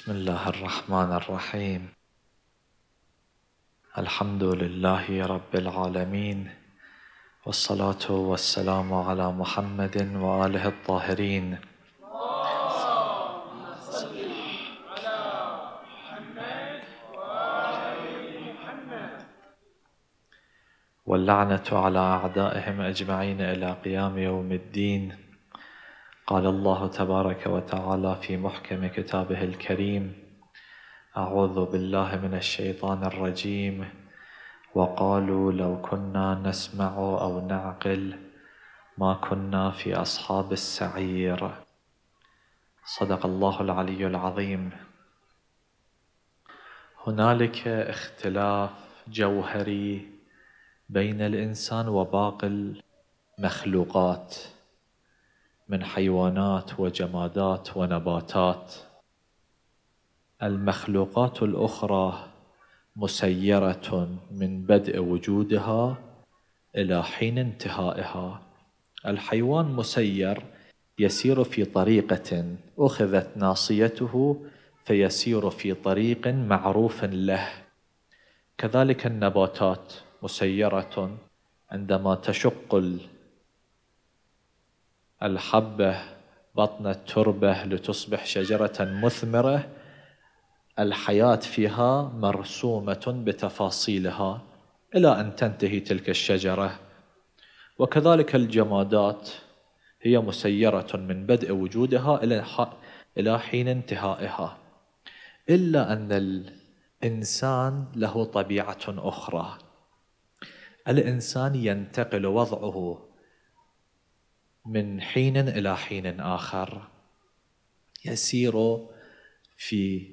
بسم الله الرحمن الرحيم الحمد لله رب العالمين والصلاة والسلام على محمد وآله الطاهرين واللعنة على أعدائهم أجمعين إلى قيام يوم الدين قال الله تبارك وتعالى في محكم كتابه الكريم أعوذ بالله من الشيطان الرجيم وقالوا لو كنا نسمع أو نعقل ما كنا في أصحاب السعير صدق الله العلي العظيم هنالك اختلاف جوهري بين الإنسان وباقي المخلوقات من حيوانات وجمادات ونباتات المخلوقات الاخرى مسيره من بدء وجودها الى حين انتهائها الحيوان مسير يسير في طريقه اخذت ناصيته فيسير في طريق معروف له كذلك النباتات مسيره عندما تشق الحبة بطن التربة لتصبح شجرة مثمرة الحياة فيها مرسومة بتفاصيلها إلى أن تنتهي تلك الشجرة وكذلك الجمادات هي مسيرة من بدء وجودها إلى حين انتهائها إلا أن الإنسان له طبيعة أخرى الإنسان ينتقل وضعه من حين الى حين اخر يسير في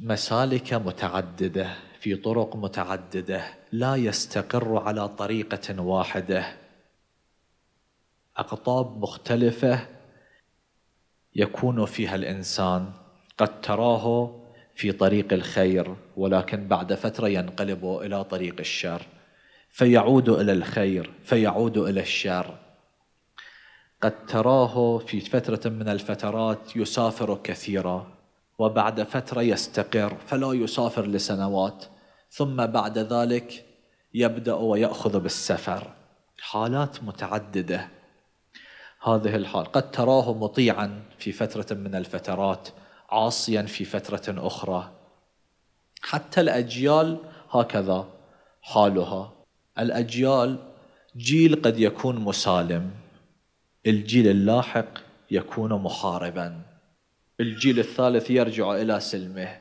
مسالك متعدده في طرق متعدده لا يستقر على طريقه واحده اقطاب مختلفه يكون فيها الانسان قد تراه في طريق الخير ولكن بعد فتره ينقلب الى طريق الشر فيعود الى الخير فيعود الى الشر قد تراه في فتره من الفترات يسافر كثيرا وبعد فتره يستقر فلا يسافر لسنوات ثم بعد ذلك يبدا وياخذ بالسفر حالات متعدده هذه الحال قد تراه مطيعا في فتره من الفترات عاصيا في فتره اخرى حتى الاجيال هكذا حالها الأجيال جيل قد يكون مسالم الجيل اللاحق يكون محاربا الجيل الثالث يرجع إلى سلمه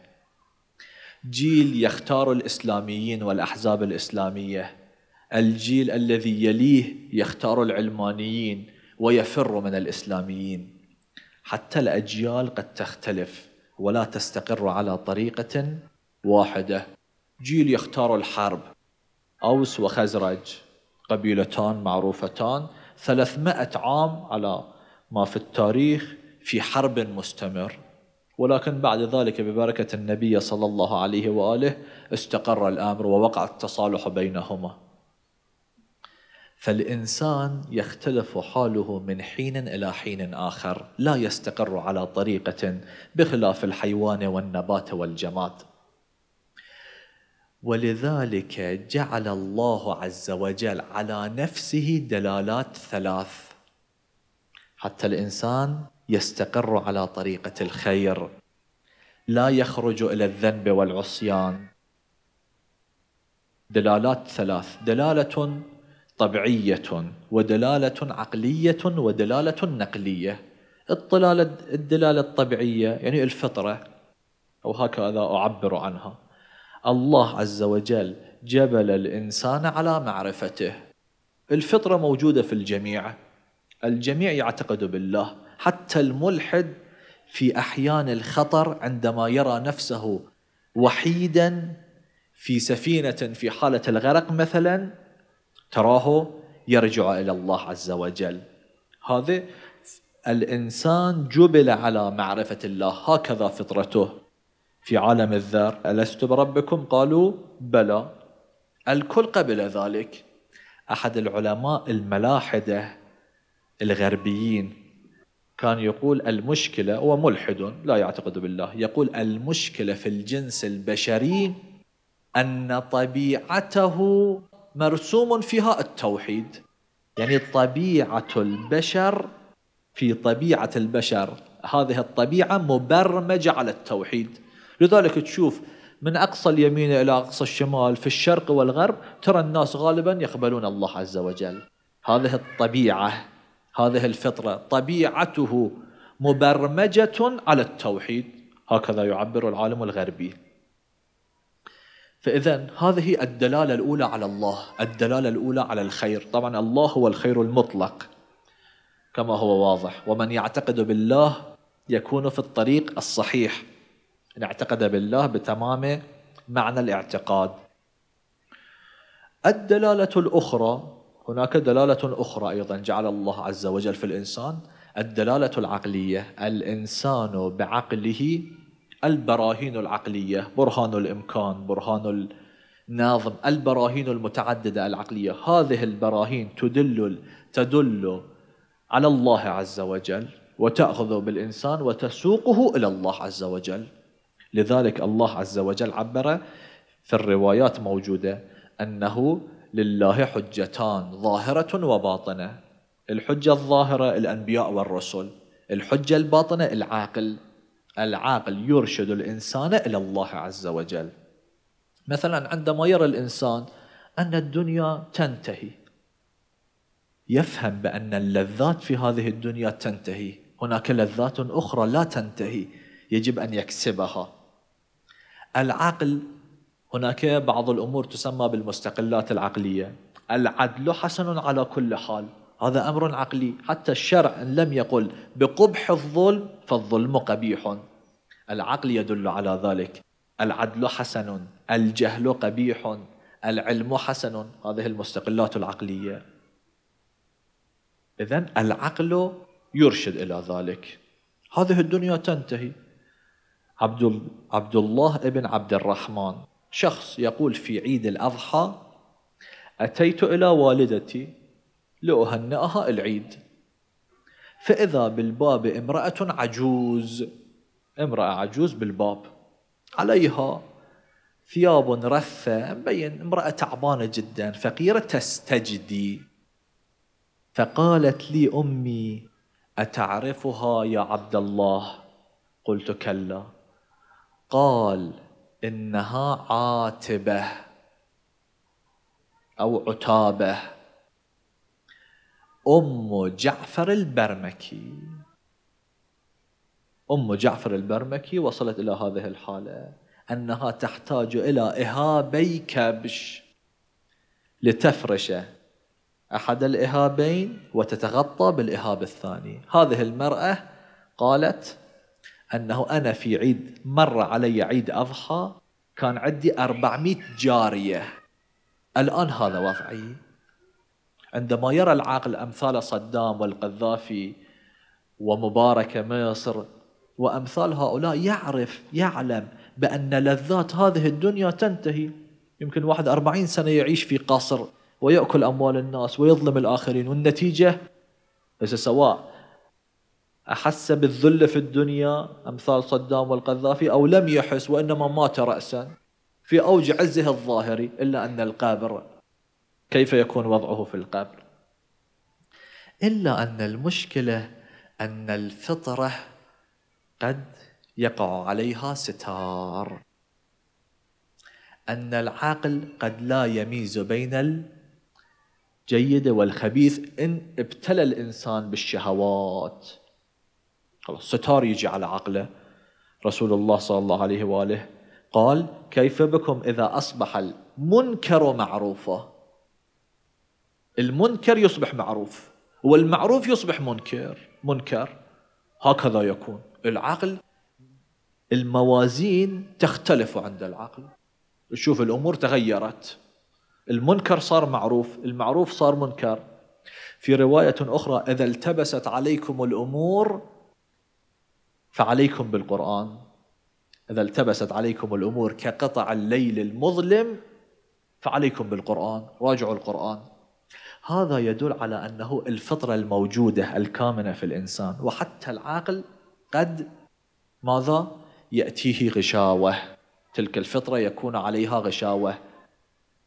جيل يختار الإسلاميين والأحزاب الإسلامية الجيل الذي يليه يختار العلمانيين ويفر من الإسلاميين حتى الأجيال قد تختلف ولا تستقر على طريقة واحدة جيل يختار الحرب أوس وخزرج قبيلتان معروفتان 300 عام على ما في التاريخ في حرب مستمر ولكن بعد ذلك ببركة النبي صلى الله عليه وآله استقر الأمر ووقع التصالح بينهما فالإنسان يختلف حاله من حين إلى حين آخر لا يستقر على طريقة بخلاف الحيوان والنبات والجماد ولذلك جعل الله عز وجل على نفسه دلالات ثلاث حتى الانسان يستقر على طريقه الخير لا يخرج الى الذنب والعصيان دلالات ثلاث دلاله طبيعيه ودلاله عقليه ودلاله نقليه الدلاله الدلاله الطبيعيه يعني الفطره او هكذا اعبر عنها الله عز وجل جبل الانسان على معرفته الفطره موجوده في الجميع الجميع يعتقد بالله حتى الملحد في احيان الخطر عندما يرى نفسه وحيدا في سفينه في حاله الغرق مثلا تراه يرجع الى الله عز وجل هذا الانسان جبل على معرفه الله هكذا فطرته في عالم الذر ألست بربكم قالوا بلى الكل قبل ذلك أحد العلماء الملاحدة الغربيين كان يقول المشكلة هو ملحد لا يعتقد بالله يقول المشكلة في الجنس البشري أن طبيعته مرسوم فيها التوحيد يعني طبيعة البشر في طبيعة البشر هذه الطبيعة مبرمجة على التوحيد لذلك تشوف من أقصى اليمين إلى أقصى الشمال في الشرق والغرب ترى الناس غالبا يقبلون الله عز وجل هذه الطبيعة هذه الفطرة طبيعته مبرمجة على التوحيد هكذا يعبر العالم الغربي فإذا هذه الدلالة الأولى على الله الدلالة الأولى على الخير طبعا الله هو الخير المطلق كما هو واضح ومن يعتقد بالله يكون في الطريق الصحيح أن اعتقد بالله بتمام معنى الاعتقاد الدلالة الأخرى هناك دلالة أخرى أيضا جعل الله عز وجل في الإنسان الدلالة العقلية الإنسان بعقله البراهين العقلية برهان الإمكان برهان الناظم البراهين المتعددة العقلية هذه البراهين تدل تدل على الله عز وجل وتأخذ بالإنسان وتسوقه إلى الله عز وجل لذلك الله عز وجل عبر في الروايات موجودة أنه لله حجتان ظاهرة وباطنة الحجة الظاهرة الأنبياء والرسل الحجة الباطنة العاقل العاقل يرشد الإنسان إلى الله عز وجل مثلا عندما يرى الإنسان أن الدنيا تنتهي يفهم بأن اللذات في هذه الدنيا تنتهي هناك لذات أخرى لا تنتهي يجب أن يكسبها العقل هناك بعض الأمور تسمى بالمستقلات العقلية العدل حسن على كل حال هذا أمر عقلي حتى الشرع إن لم يقل بقبح الظلم فالظلم قبيح العقل يدل على ذلك العدل حسن الجهل قبيح العلم حسن هذه المستقلات العقلية إذا العقل يرشد إلى ذلك هذه الدنيا تنتهي عبد عبد الله ابن عبد الرحمن شخص يقول في عيد الأضحى أتيت إلى والدتي لأهنئها العيد فإذا بالباب امرأة عجوز امرأة عجوز بالباب عليها ثياب رثة مبين امرأة تعبانة جدا فقيرة تستجدي فقالت لي أمي أتعرفها يا عبد الله قلت كلا قال إنها عاتبة أو عتابة أم جعفر البرمكي أم جعفر البرمكي وصلت إلى هذه الحالة أنها تحتاج إلى إهابي كبش لتفرش أحد الإهابين وتتغطى بالإهاب الثاني هذه المرأة قالت أنه أنا في عيد مر علي عيد أضحى كان عندي 400 جارية الآن هذا وضعي عندما يرى العاقل أمثال صدام والقذافي ومبارك مصر وأمثال هؤلاء يعرف يعلم بأن لذات هذه الدنيا تنتهي يمكن واحد أربعين سنة يعيش في قصر ويأكل أموال الناس ويظلم الآخرين والنتيجة ليس سواء أحس بالذل في الدنيا أمثال صدام والقذافي أو لم يحس وإنما مات رأسا في أوج عزه الظاهري إلا أن القابر كيف يكون وضعه في القبر إلا أن المشكلة أن الفطرة قد يقع عليها ستار أن العقل قد لا يميز بين الجيد والخبيث إن ابتلى الإنسان بالشهوات خلاص ستار يجي على عقله رسول الله صلى الله عليه واله قال كيف بكم اذا اصبح المنكر معروفا المنكر يصبح معروف والمعروف يصبح منكر منكر هكذا يكون العقل الموازين تختلف عند العقل تشوف الامور تغيرت المنكر صار معروف المعروف صار منكر في روايه اخرى اذا التبست عليكم الامور فعليكم بالقرآن إذا التبست عليكم الأمور كقطع الليل المظلم فعليكم بالقرآن راجعوا القرآن هذا يدل على أنه الفطرة الموجودة الكامنة في الإنسان وحتى العاقل قد ماذا يأتيه غشاوة تلك الفطرة يكون عليها غشاوة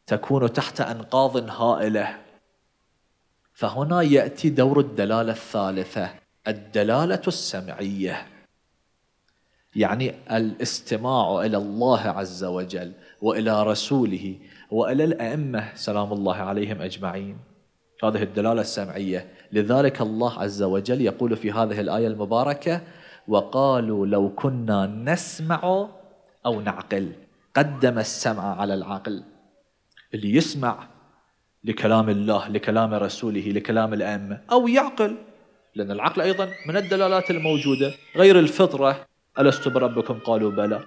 تكون تحت أنقاض هائلة فهنا يأتي دور الدلالة الثالثة الدلالة السمعية يعني الاستماع إلى الله عز وجل وإلى رسوله وإلى الأئمة سلام الله عليهم أجمعين هذه الدلالة السمعية لذلك الله عز وجل يقول في هذه الآية المباركة وقالوا لو كنا نسمع أو نعقل قدم السمع على العقل اللي يسمع لكلام الله لكلام رسوله لكلام الأئمة أو يعقل لأن العقل أيضا من الدلالات الموجودة غير الفطرة ألست بربكم قالوا بلى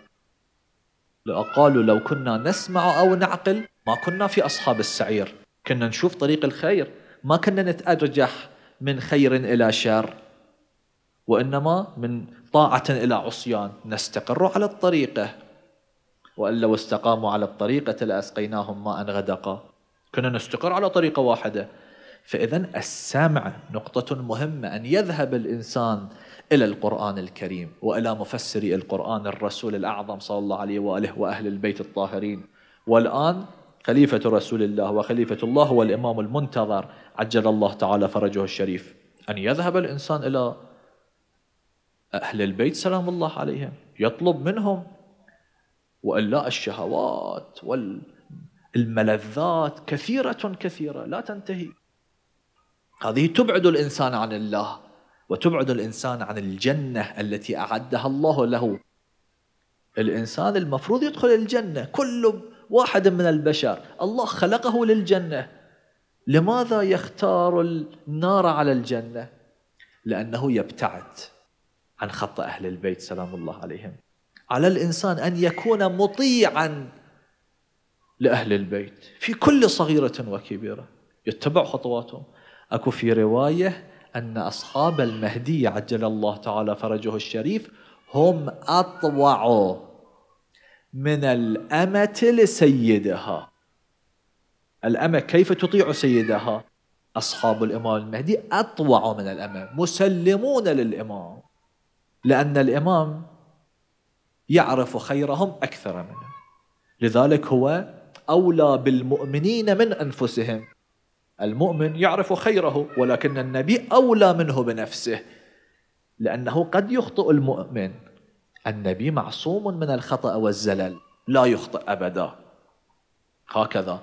قالوا لو كنا نسمع أو نعقل ما كنا في أصحاب السعير كنا نشوف طريق الخير ما كنا نتأرجح من خير إلى شر وإنما من طاعة إلى عصيان نستقر على الطريقة وأن لو استقاموا على الطريقة لأسقيناهم ماء غدقا كنا نستقر على طريقة واحدة فإذا السمع نقطة مهمة أن يذهب الإنسان إلى القرآن الكريم وإلى مفسري القرآن الرسول الأعظم صلى الله عليه وآله وأهل البيت الطاهرين والآن خليفة رسول الله وخليفة الله هو الإمام المنتظر عجل الله تعالى فرجه الشريف أن يذهب الإنسان إلى أهل البيت سلام الله عليهم يطلب منهم وإلا الشهوات والملذات كثيرة كثيرة لا تنتهي هذه تبعد الإنسان عن الله وتبعد الإنسان عن الجنة التي أعدها الله له الإنسان المفروض يدخل الجنة كل واحد من البشر الله خلقه للجنة لماذا يختار النار على الجنة لأنه يبتعد عن خط أهل البيت سلام الله عليهم على الإنسان أن يكون مطيعا لأهل البيت في كل صغيرة وكبيرة يتبع خطواتهم أكو في رواية أن أصحاب المهدي عجل الله تعالى فرجه الشريف هم أطوع من الأمة لسيدها الأمة كيف تطيع سيدها؟ أصحاب الإمام المهدي أطوع من الأمة مسلمون للإمام لأن الإمام يعرف خيرهم أكثر منه لذلك هو أولى بالمؤمنين من أنفسهم المؤمن يعرف خيره ولكن النبي أولى منه بنفسه لأنه قد يخطئ المؤمن النبي معصوم من الخطأ والزلل لا يخطئ أبدا هكذا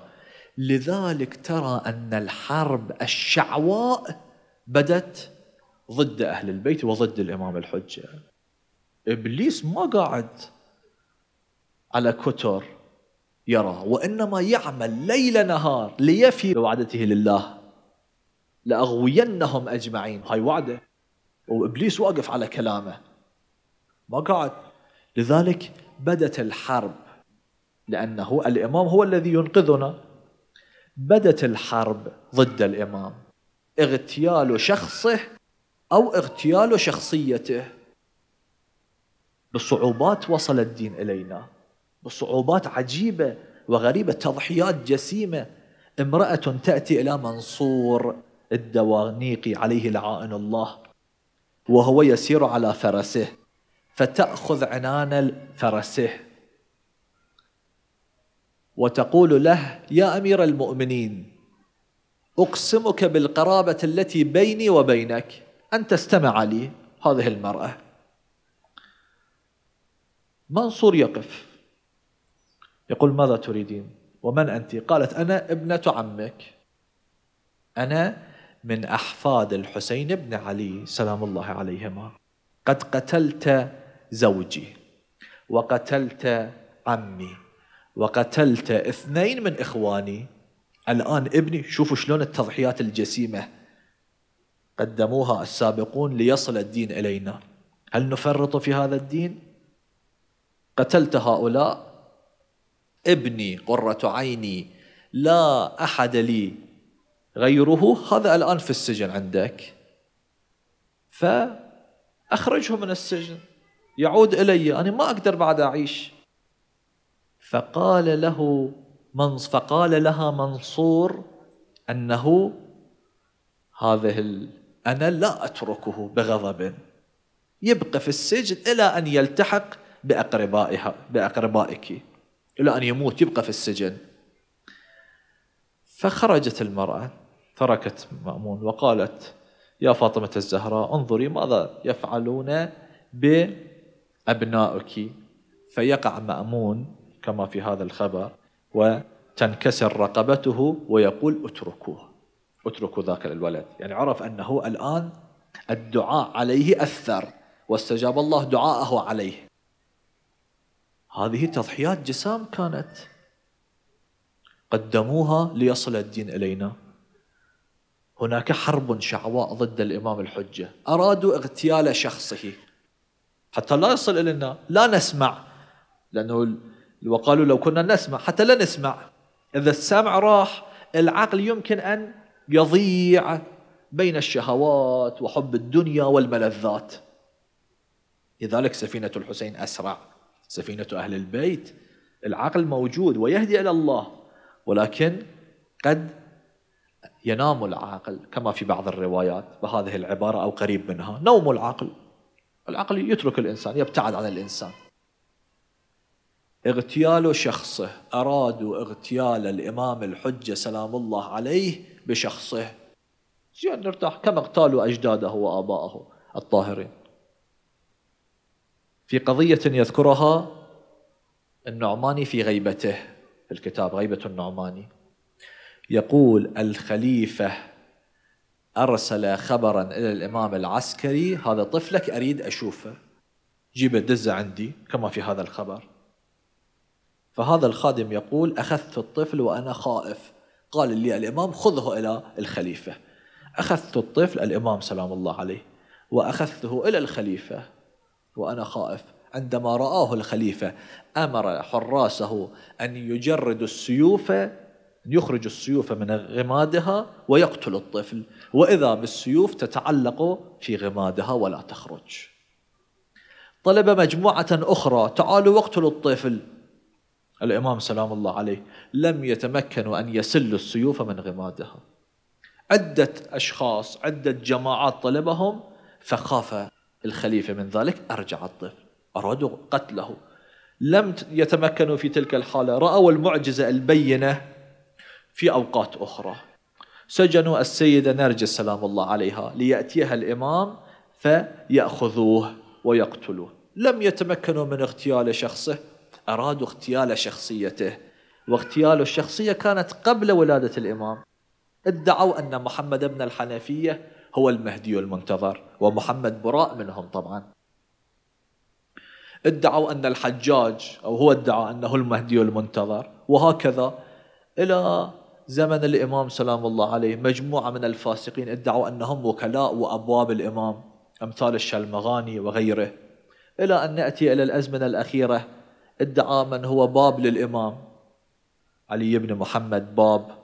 لذلك ترى أن الحرب الشعواء بدت ضد أهل البيت وضد الإمام الحجة إبليس ما قاعد على كتر يرى وإنما يعمل ليل نهار ليفي وعدته لله لأغوينهم أجمعين هاي وعدة وإبليس واقف على كلامه ما قاعد لذلك بدت الحرب لأنه الإمام هو الذي ينقذنا بدت الحرب ضد الإمام اغتيال شخصه أو اغتيال شخصيته بصعوبات وصل الدين إلينا بصعوبات عجيبه وغريبه تضحيات جسيمه امراه تاتي الى منصور الدوانيقي عليه لعائن الله وهو يسير على فرسه فتاخذ عنان فرسه وتقول له يا امير المؤمنين اقسمك بالقرابه التي بيني وبينك ان تستمع لي هذه المراه منصور يقف يقول ماذا تريدين ومن أنت قالت أنا ابنة عمك أنا من أحفاد الحسين بن علي سلام الله عليهما قد قتلت زوجي وقتلت عمي وقتلت اثنين من إخواني الآن ابني شوفوا شلون التضحيات الجسيمة قدموها السابقون ليصل الدين إلينا هل نفرط في هذا الدين؟ قتلت هؤلاء ابني قرة عيني لا أحد لي غيره هذا الآن في السجن عندك فأخرجه من السجن يعود إلي أنا ما أقدر بعد أعيش فقال له من فقال لها منصور أنه هذه أنا لا أتركه بغضب يبقى في السجن إلى أن يلتحق بأقربائها بأقربائك إلى أن يموت يبقى في السجن فخرجت المرأة تركت مأمون وقالت يا فاطمة الزهراء انظري ماذا يفعلون بأبنائك فيقع مأمون كما في هذا الخبر وتنكسر رقبته ويقول اتركوه اتركوا ذاك الولد يعني عرف أنه الآن الدعاء عليه أثر واستجاب الله دعاءه عليه هذه تضحيات جسام كانت قدموها ليصل الدين إلينا هناك حرب شعواء ضد الإمام الحجة أرادوا اغتيال شخصه حتى لا يصل إلينا لا نسمع لأنه وقالوا لو كنا نسمع حتى لا نسمع إذا السمع راح العقل يمكن أن يضيع بين الشهوات وحب الدنيا والملذات لذلك سفينة الحسين أسرع سفينة أهل البيت العقل موجود ويهدي إلى الله ولكن قد ينام العقل كما في بعض الروايات بهذه العبارة أو قريب منها نوم العقل العقل يترك الإنسان يبتعد عن الإنسان اغتيال شخصه أرادوا اغتيال الإمام الحجة سلام الله عليه بشخصه زين يعني نرتاح كما اغتالوا أجداده وآباءه الطاهرين في قضية يذكرها النعماني في غيبته في الكتاب غيبة النعماني يقول الخليفة أرسل خبرا إلى الإمام العسكري هذا طفلك أريد أشوفه جيب الدزة عندي كما في هذا الخبر فهذا الخادم يقول أخذت الطفل وأنا خائف قال لي الإمام خذه إلى الخليفة أخذت الطفل الإمام سلام الله عليه وأخذته إلى الخليفة وأنا خائف عندما رآه الخليفة أمر حراسه أن يجردوا السيوف أن يخرجوا السيوف من غمادها ويقتل الطفل وإذا بالسيوف تتعلق في غمادها ولا تخرج طلب مجموعة أخرى تعالوا واقتلوا الطفل الإمام سلام الله عليه لم يتمكنوا أن يسلوا السيوف من غمادها عدة أشخاص عدة جماعات طلبهم فخاف الخليفة من ذلك أرجع الطفل أرادوا قتله لم يتمكنوا في تلك الحالة رأوا المعجزة البينة في أوقات أخرى سجنوا السيدة نرجس سلام الله عليها ليأتيها الإمام فيأخذوه ويقتلوه لم يتمكنوا من اغتيال شخصه أرادوا اغتيال شخصيته واغتيال الشخصية كانت قبل ولادة الإمام ادعوا أن محمد بن الحنفية هو المهدي المنتظر ومحمد براء منهم طبعا ادعوا أن الحجاج أو هو ادعى أنه المهدي المنتظر وهكذا إلى زمن الإمام سلام الله عليه مجموعة من الفاسقين ادعوا أنهم وكلاء وأبواب الإمام أمثال الشلمغاني وغيره إلى أن نأتي إلى الأزمنة الأخيرة ادعى من هو باب للإمام علي بن محمد باب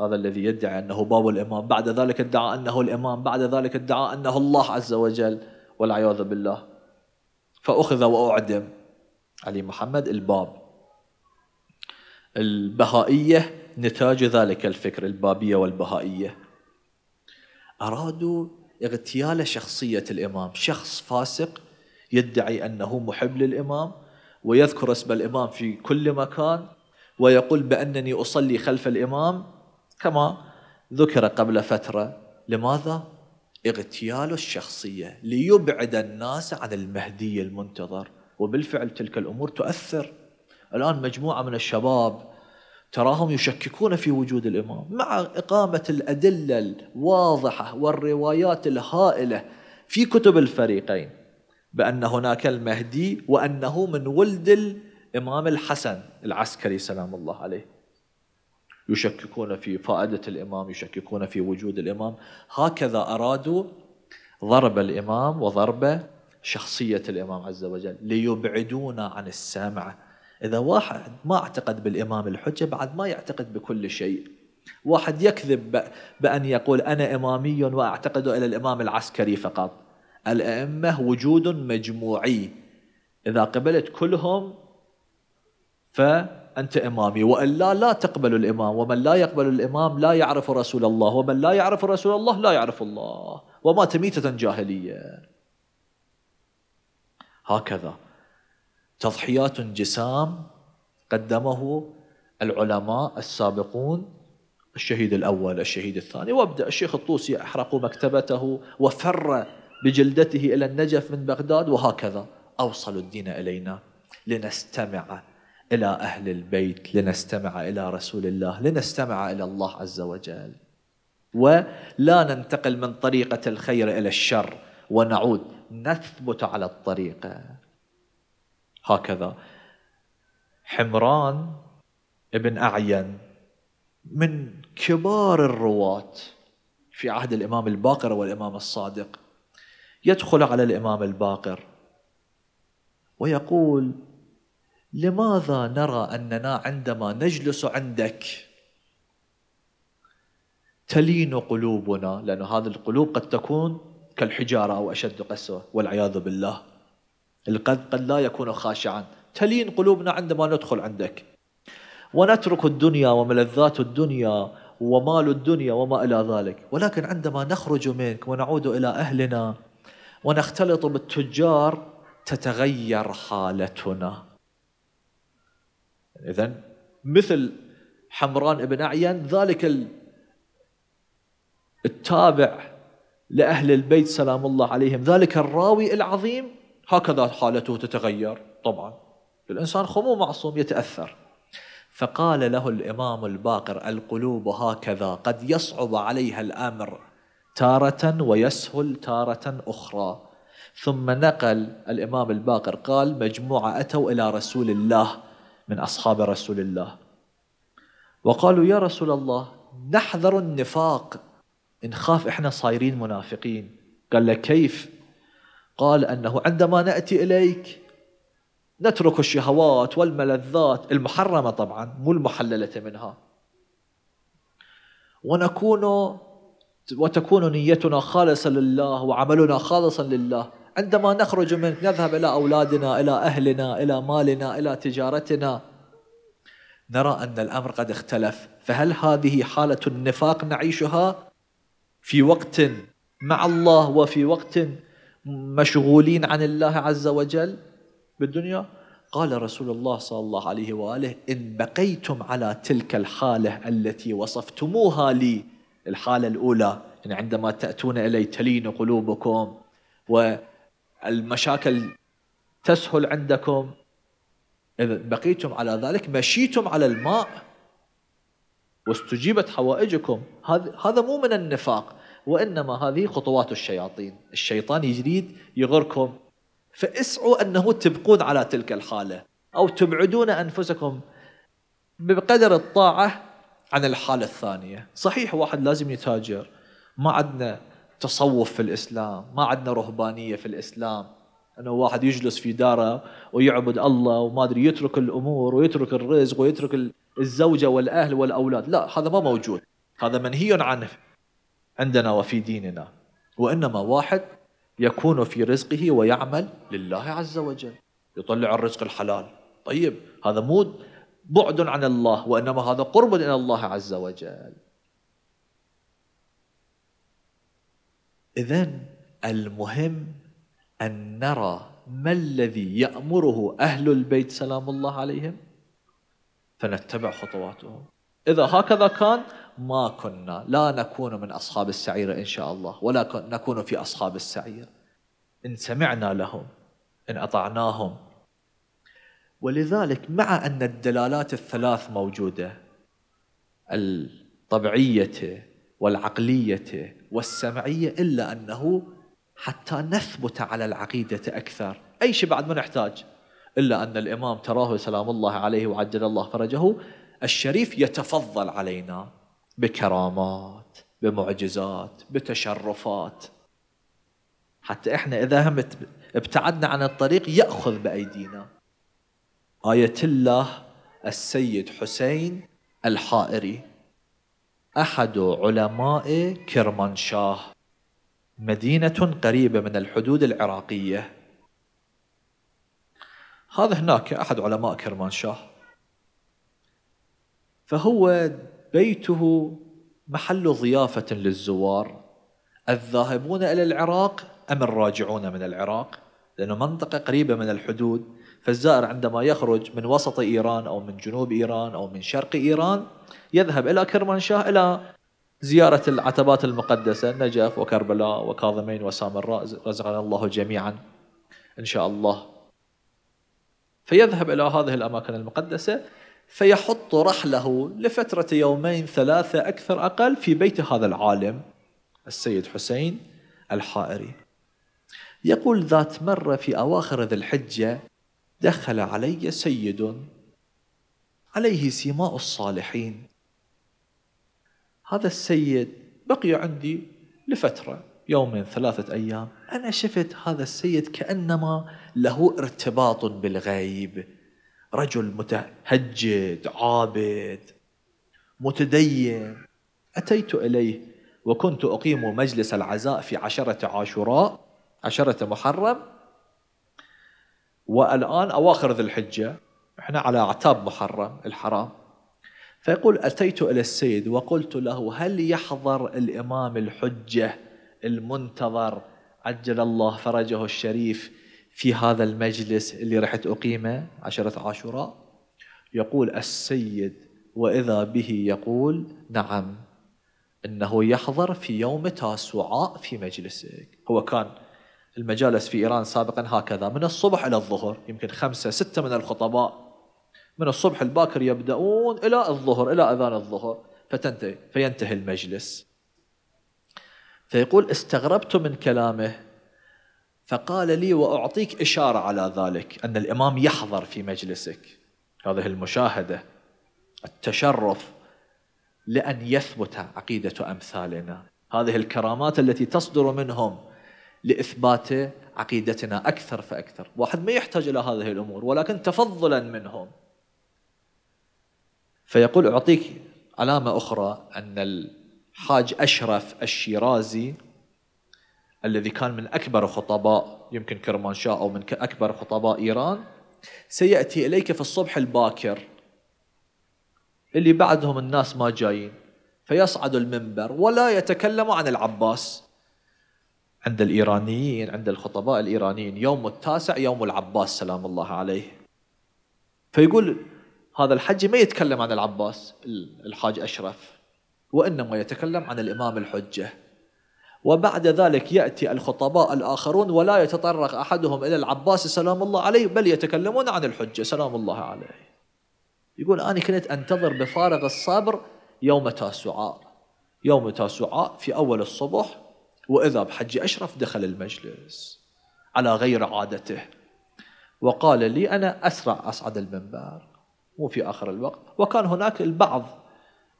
هذا الذي يدعي أنه باب الإمام بعد ذلك ادعى أنه الإمام بعد ذلك ادعى أنه الله عز وجل والعياذ بالله فأخذ وأعدم علي محمد الباب البهائية نتاج ذلك الفكر البابية والبهائية أرادوا اغتيال شخصية الإمام شخص فاسق يدعي أنه محب للإمام ويذكر اسم الإمام في كل مكان ويقول بأنني أصلي خلف الإمام كما ذكر قبل فترة لماذا؟ اغتيال الشخصية ليبعد الناس عن المهدي المنتظر وبالفعل تلك الأمور تؤثر الآن مجموعة من الشباب تراهم يشككون في وجود الإمام مع إقامة الأدلة الواضحة والروايات الهائلة في كتب الفريقين بأن هناك المهدي وأنه من ولد الإمام الحسن العسكري سلام الله عليه يشككون في فائدة الإمام يشككون في وجود الإمام هكذا أرادوا ضرب الإمام وضرب شخصية الإمام عز وجل ليبعدونا عن السامعة إذا واحد ما اعتقد بالإمام الحجة بعد ما يعتقد بكل شيء واحد يكذب بأن يقول أنا إمامي وأعتقد إلى الإمام العسكري فقط الأئمة وجود مجموعي إذا قبلت كلهم ف أنت إمامي وإلا لا تقبل الإمام ومن لا يقبل الإمام لا يعرف رسول الله ومن لا يعرف رسول الله لا يعرف الله ومات ميتة جاهلية هكذا تضحيات جسام قدمه العلماء السابقون الشهيد الأول الشهيد الثاني وابدأ الشيخ الطوسي أحرقوا مكتبته وفر بجلدته إلى النجف من بغداد وهكذا أوصلوا الدين إلينا لنستمع الى اهل البيت لنستمع الى رسول الله لنستمع الى الله عز وجل ولا ننتقل من طريقه الخير الى الشر ونعود نثبت على الطريقه هكذا حمران ابن اعين من كبار الرواه في عهد الامام الباقر والامام الصادق يدخل على الامام الباقر ويقول لماذا نرى اننا عندما نجلس عندك تلين قلوبنا لأن هذه القلوب قد تكون كالحجارة أو أشد قسوة والعياذ بالله القلب قد لا يكون خاشعا تلين قلوبنا عندما ندخل عندك ونترك الدنيا وملذات الدنيا ومال الدنيا وما إلى ذلك ولكن عندما نخرج منك ونعود إلى أهلنا ونختلط بالتجار تتغير حالتنا إذا مثل حمران بن أعين ذلك التابع لأهل البيت سلام الله عليهم ذلك الراوي العظيم هكذا حالته تتغير طبعا الإنسان مو معصوم يتأثر فقال له الإمام الباقر القلوب هكذا قد يصعب عليها الأمر تارة ويسهل تارة أخرى ثم نقل الإمام الباقر قال مجموعة أتوا إلى رسول الله من أصحاب رسول الله وقالوا يا رسول الله نحذر النفاق نخاف إحنا صايرين منافقين قال له كيف قال أنه عندما نأتي إليك نترك الشهوات والملذات المحرمة طبعا مو المحللة منها ونكون وتكون نيتنا خالصة لله وعملنا خالصا لله عندما نخرج من نذهب إلى أولادنا إلى أهلنا إلى مالنا إلى تجارتنا نرى أن الأمر قد اختلف فهل هذه حالة النفاق نعيشها في وقت مع الله وفي وقت مشغولين عن الله عز وجل بالدنيا قال رسول الله صلى الله عليه واله ان بقيتم على تلك الحاله التي وصفتموها لي الحاله الاولى يعني عندما تاتون الي تلين قلوبكم و المشاكل تسهل عندكم إذا بقيتم على ذلك مشيتم على الماء واستجيبت حوائجكم هذا مو من النفاق وإنما هذه خطوات الشياطين الشيطان يريد يغركم فاسعوا أنه تبقون على تلك الحالة أو تبعدون أنفسكم بقدر الطاعة عن الحالة الثانية صحيح واحد لازم يتاجر ما عندنا تصوف في الإسلام ما عندنا رهبانية في الإسلام أنه واحد يجلس في داره ويعبد الله وما أدري يترك الأمور ويترك الرزق ويترك الزوجة والأهل والأولاد لا هذا ما موجود هذا منهي عنه عندنا وفي ديننا وإنما واحد يكون في رزقه ويعمل لله عز وجل يطلع الرزق الحلال طيب هذا مو بعد عن الله وإنما هذا قرب إلى الله عز وجل إذا المهم أن نرى ما الذي يأمره أهل البيت سلام الله عليهم فنتبع خطواتهم إذا هكذا كان ما كنا لا نكون من أصحاب السعير إن شاء الله ولا نكون في أصحاب السعير إن سمعنا لهم إن أطعناهم ولذلك مع أن الدلالات الثلاث موجودة الطبعية والعقلية والسمعية إلا أنه حتى نثبت على العقيدة أكثر أي شيء بعد ما نحتاج إلا أن الإمام تراه سلام الله عليه وعجل الله فرجه الشريف يتفضل علينا بكرامات بمعجزات بتشرفات حتى إحنا إذا هم ابتعدنا عن الطريق يأخذ بأيدينا آية الله السيد حسين الحائري أحد علماء كرمانشاه مدينة قريبة من الحدود العراقية هذا هناك أحد علماء كرمانشاه فهو بيته محل ضيافة للزوار الذاهبون إلى العراق أم الراجعون من العراق لأنه منطقة قريبة من الحدود فالزائر عندما يخرج من وسط إيران أو من جنوب إيران أو من شرق إيران يذهب إلى كرمانشاه إلى زيارة العتبات المقدسة النجف وكربلاء وكاظمين وسامراء رزقنا الله جميعا إن شاء الله فيذهب إلى هذه الأماكن المقدسة فيحط رحله لفترة يومين ثلاثة أكثر أقل في بيت هذا العالم السيد حسين الحائري يقول ذات مرة في أواخر ذي الحجة دخل علي سيد عليه سماء الصالحين هذا السيد بقي عندي لفترة يومين ثلاثة أيام أنا شفت هذا السيد كأنما له ارتباط بالغيب رجل متهجد عابد متدين أتيت إليه وكنت أقيم مجلس العزاء في عشرة عاشوراء عشرة محرم والآن أواخر ذي الحجة احنا على أعتاب محرم الحرام فيقول أتيت إلى السيد وقلت له هل يحضر الإمام الحجة المنتظر عجل الله فرجه الشريف في هذا المجلس اللي رحت أقيمه عشرة عاشوراء يقول السيد وإذا به يقول نعم إنه يحضر في يوم تاسوعاء في مجلسك هو كان المجالس في إيران سابقا هكذا من الصبح إلى الظهر يمكن خمسة ستة من الخطباء من الصبح الباكر يبدأون إلى الظهر إلى أذان الظهر فتنتهي فينتهي المجلس فيقول استغربت من كلامه فقال لي وأعطيك إشارة على ذلك أن الإمام يحضر في مجلسك هذه المشاهدة التشرف لأن يثبت عقيدة أمثالنا هذه الكرامات التي تصدر منهم لإثبات عقيدتنا أكثر فأكثر واحد ما يحتاج إلى هذه الأمور ولكن تفضلا منهم فيقول أعطيك علامة أخرى أن الحاج أشرف الشيرازي الذي كان من أكبر خطباء يمكن كرمانشاه أو من أكبر خطباء إيران سيأتي إليك في الصبح الباكر اللي بعدهم الناس ما جايين فيصعد المنبر ولا يتكلم عن العباس عند الإيرانيين عند الخطباء الإيرانيين يوم التاسع يوم العباس سلام الله عليه فيقول هذا الحجي ما يتكلم عن العباس الحاج أشرف وإنما يتكلم عن الإمام الحجة وبعد ذلك يأتي الخطباء الآخرون ولا يتطرق أحدهم إلى العباس سلام الله عليه بل يتكلمون عن الحجة سلام الله عليه يقول أنا كنت أنتظر بفارغ الصبر يوم تاسعاء يوم تاسعاء في أول الصبح وإذا بحجي أشرف دخل المجلس على غير عادته وقال لي أنا أسرع أصعد المنبر مو في آخر الوقت وكان هناك البعض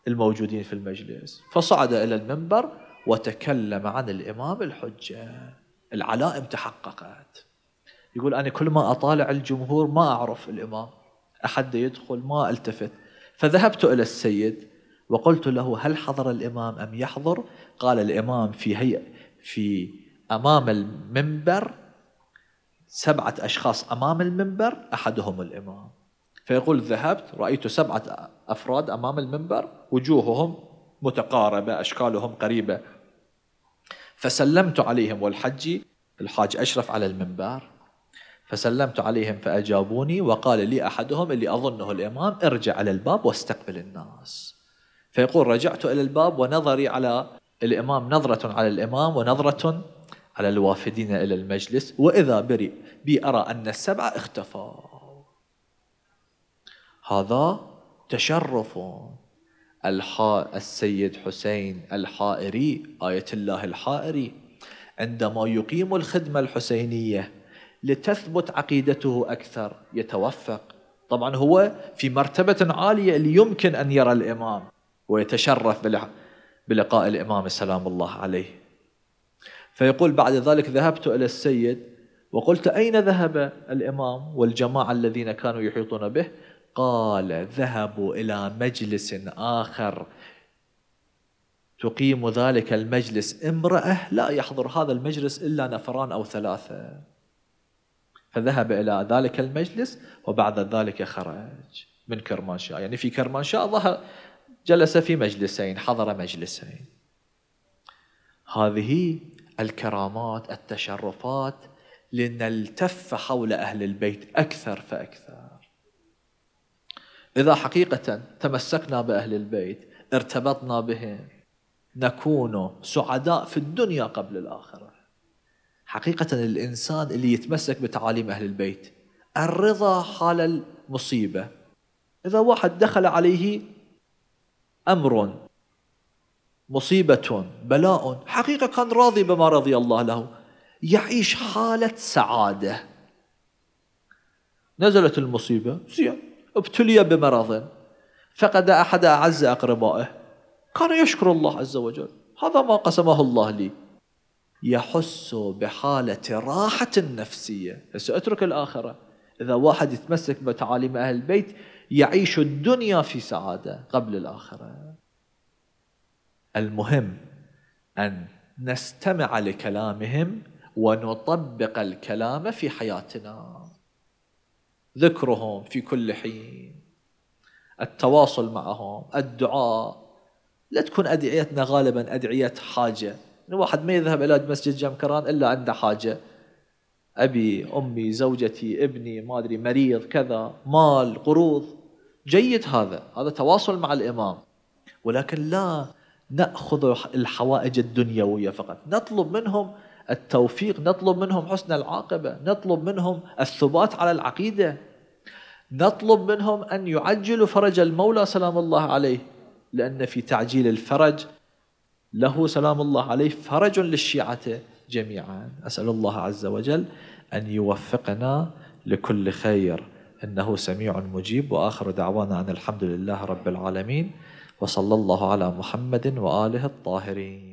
الموجودين في المجلس فصعد إلى المنبر وتكلم عن الإمام الحجة العلائم تحققت يقول أنا كل ما أطالع الجمهور ما أعرف الإمام أحد يدخل ما ألتفت فذهبت إلى السيد وقلت له هل حضر الإمام أم يحضر قال الإمام في هيئة في أمام المنبر سبعة أشخاص أمام المنبر أحدهم الإمام فيقول ذهبت رأيت سبعة أفراد أمام المنبر وجوههم متقاربة أشكالهم قريبة فسلمت عليهم والحج الحاج أشرف على المنبر فسلمت عليهم فأجابوني وقال لي أحدهم اللي أظنه الإمام ارجع على الباب واستقبل الناس فيقول رجعت إلى الباب ونظري على الإمام نظرة على الإمام ونظرة على الوافدين إلى المجلس وإذا برئ بي أرى أن السبعة اختفى هذا تشرف الحاء السيد حسين الحائري آية الله الحائري عندما يقيم الخدمة الحسينية لتثبت عقيدته أكثر يتوفق طبعا هو في مرتبة عالية ليمكن أن يرى الإمام ويتشرف بالحائري بلقاء الإمام سلام الله عليه فيقول بعد ذلك ذهبت إلى السيد وقلت أين ذهب الإمام والجماعة الذين كانوا يحيطون به قال ذهبوا إلى مجلس آخر تقيم ذلك المجلس امرأة لا يحضر هذا المجلس إلا نفران أو ثلاثة فذهب إلى ذلك المجلس وبعد ذلك خرج من كرمانشاه يعني في كرمانشاه ظهر جلس في مجلسين حضر مجلسين هذه الكرامات التشرفات لنلتف حول أهل البيت أكثر فأكثر إذا حقيقة تمسكنا بأهل البيت ارتبطنا بهم نكون سعداء في الدنيا قبل الآخرة حقيقة الإنسان اللي يتمسك بتعاليم أهل البيت الرضا حال المصيبة إذا واحد دخل عليه أمر مصيبة بلاء حقيقة كان راضي بما رضي الله له يعيش حالة سعادة نزلت المصيبة زين ابتلي بمرض فقد أحد أعز أقربائه كان يشكر الله عز وجل هذا ما قسمه الله لي يحس بحالة راحة نفسية هسه اترك الآخرة إذا واحد يتمسك بتعاليم أهل البيت يعيش الدنيا في سعادة قبل الآخرة المهم أن نستمع لكلامهم ونطبق الكلام في حياتنا ذكرهم في كل حين التواصل معهم الدعاء لا تكون أدعيتنا غالبا أدعية حاجة الواحد ما يذهب إلى مسجد جمكران إلا عنده حاجة أبي أمي زوجتي ابني ما أدري مريض كذا مال قروض جيد هذا هذا تواصل مع الإمام ولكن لا نأخذ الحوائج الدنيوية فقط نطلب منهم التوفيق نطلب منهم حسن العاقبة نطلب منهم الثبات على العقيدة نطلب منهم أن يعجلوا فرج المولى سلام الله عليه لأن في تعجيل الفرج له سلام الله عليه فرج للشيعة جميعا أسأل الله عز وجل أن يوفقنا لكل خير إنه سميع مجيب وآخر دعوانا أن الحمد لله رب العالمين وصلى الله على محمد وآله الطاهرين